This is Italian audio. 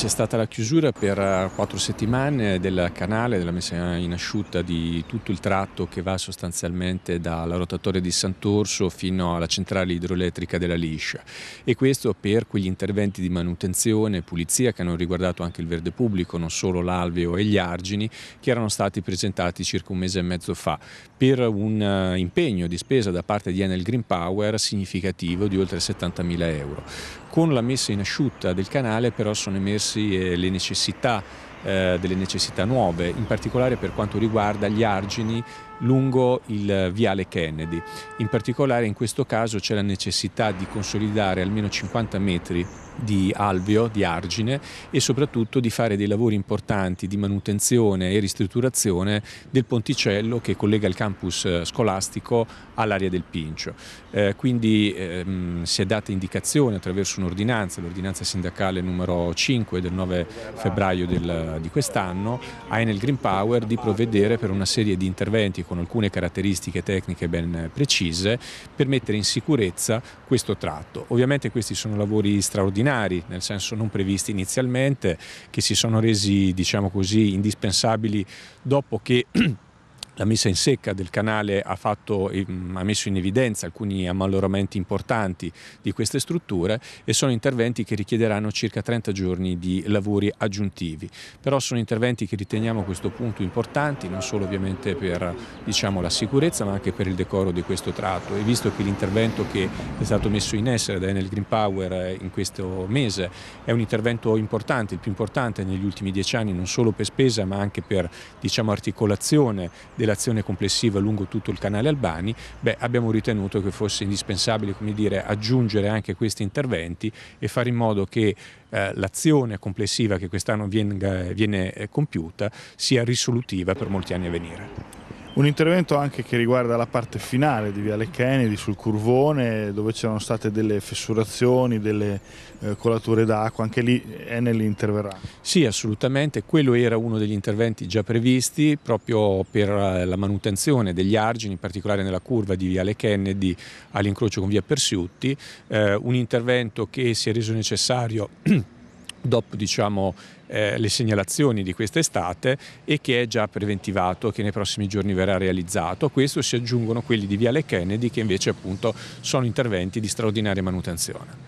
C'è stata la chiusura per eh, quattro settimane del canale, della messa in asciutta di tutto il tratto che va sostanzialmente dalla rotatoria di Sant'Orso fino alla centrale idroelettrica della Liscia e questo per quegli interventi di manutenzione e pulizia che hanno riguardato anche il verde pubblico, non solo l'alveo e gli argini che erano stati presentati circa un mese e mezzo fa per un eh, impegno di spesa da parte di Enel Green Power significativo di oltre 70.000 euro. Con la messa in asciutta del canale però sono emersi eh, le necessità, eh, delle necessità nuove, in particolare per quanto riguarda gli argini lungo il eh, viale Kennedy. In particolare in questo caso c'è la necessità di consolidare almeno 50 metri di alveo, di argine e soprattutto di fare dei lavori importanti di manutenzione e ristrutturazione del ponticello che collega il campus eh, scolastico all'area del Pincio. Eh, quindi ehm, si è data indicazione attraverso un'ordinanza, l'ordinanza sindacale numero 5 del 9 febbraio del, di quest'anno, a Enel Green Power di provvedere per una serie di interventi con alcune caratteristiche tecniche ben precise per mettere in sicurezza questo tratto. Ovviamente questi sono lavori straordinari, nel senso non previsti inizialmente, che si sono resi diciamo così indispensabili dopo che La messa in secca del canale ha, fatto, mm, ha, messo in evidenza alcuni ammaloramenti importanti di queste strutture e sono interventi che richiederanno circa 30 giorni di lavori aggiuntivi. Però sono interventi che riteniamo a questo punto importanti, non solo ovviamente per diciamo, la sicurezza ma anche per il decoro di questo tratto. E visto che l'intervento che è stato messo in essere da Enel Green Power eh, in questo mese è un intervento importante, il più importante negli ultimi dieci anni, non solo per spesa ma anche per diciamo, articolazione della fibrillazione complessiva lungo tutto il canale Albani, beh, abbiamo ritenuto che fosse indispensabile dire, aggiungere anche questi interventi e fare in modo che eh, l'azione complessiva che quest'anno viene, viene eh, compiuta sia risolutiva per molti anni a venire. Un intervento anche che riguarda la parte finale di Viale Kennedy sul curvone dove c'erano state delle fessurazioni, delle eh, colature d'acqua, anche lì Enel interverrà. Sì, assolutamente, quello era uno degli interventi già previsti proprio per eh, la manutenzione degli argini, in particolare nella curva di Viale Kennedy all'incrocio con Via Persiutti, eh, un intervento che si è reso necessario dopo diciamo, eh, le segnalazioni di quest'estate e che è già preventivato, che nei prossimi giorni verrà realizzato. A questo si aggiungono quelli di Viale Kennedy che invece appunto sono interventi di straordinaria manutenzione.